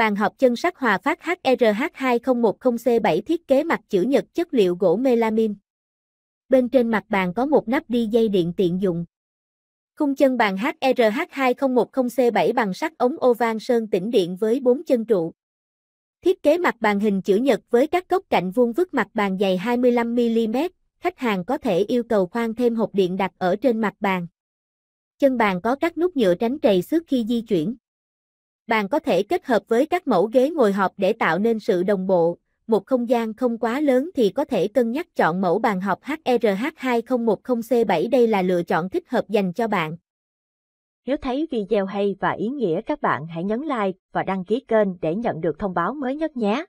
bàn học chân sắt hòa phát HRH2010C7 thiết kế mặt chữ nhật chất liệu gỗ melamin Bên trên mặt bàn có một nắp đi dây điện tiện dụng. Khung chân bàn HRH2010C7 bằng sắt ống ovan sơn tĩnh điện với 4 chân trụ. Thiết kế mặt bàn hình chữ nhật với các góc cạnh vuông vức mặt bàn dày 25mm, khách hàng có thể yêu cầu khoan thêm hộp điện đặt ở trên mặt bàn. Chân bàn có các nút nhựa tránh trầy xước khi di chuyển bạn có thể kết hợp với các mẫu ghế ngồi họp để tạo nên sự đồng bộ. Một không gian không quá lớn thì có thể cân nhắc chọn mẫu bàn họp HRH2010C7 đây là lựa chọn thích hợp dành cho bạn. Nếu thấy video hay và ý nghĩa các bạn hãy nhấn like và đăng ký kênh để nhận được thông báo mới nhất nhé.